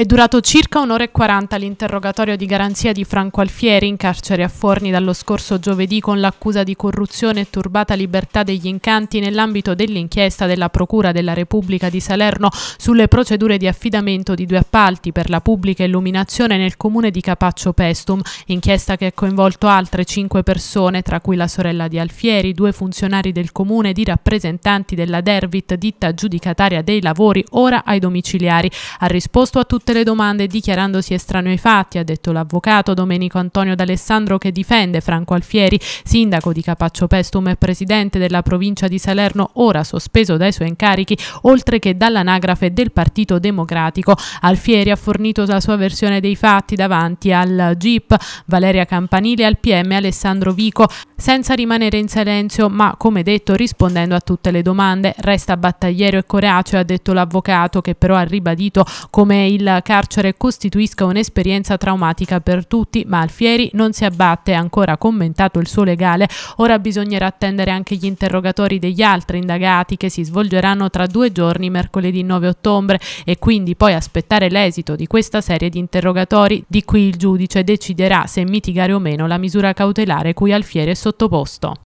È durato circa un'ora e quaranta l'interrogatorio di garanzia di Franco Alfieri in carcere a Forni dallo scorso giovedì con l'accusa di corruzione e turbata libertà degli incanti nell'ambito dell'inchiesta della Procura della Repubblica di Salerno sulle procedure di affidamento di due appalti per la pubblica illuminazione nel comune di Capaccio Pestum, inchiesta che ha coinvolto altre cinque persone, tra cui la sorella di Alfieri, due funzionari del comune, di rappresentanti della Dervit, ditta giudicataria dei lavori, ora ai domiciliari. Ha risposto a tutti tutte le domande dichiarandosi estraneo ai fatti, ha detto l'avvocato Domenico Antonio D'Alessandro che difende Franco Alfieri, sindaco di Capaccio Pestum e presidente della provincia di Salerno, ora sospeso dai suoi incarichi, oltre che dall'anagrafe del Partito Democratico. Alfieri ha fornito la sua versione dei fatti davanti al GIP, Valeria Campanile al PM Alessandro Vico, senza rimanere in silenzio, ma come detto rispondendo a tutte le domande. Resta battagliero e coraggio, ha detto l'avvocato, che però ha ribadito come il carcere costituisca un'esperienza traumatica per tutti, ma Alfieri non si abbatte, ancora commentato il suo legale. Ora bisognerà attendere anche gli interrogatori degli altri indagati che si svolgeranno tra due giorni, mercoledì 9 ottobre, e quindi poi aspettare l'esito di questa serie di interrogatori. Di qui il giudice deciderà se mitigare o meno la misura cautelare cui Alfieri è sottoposto.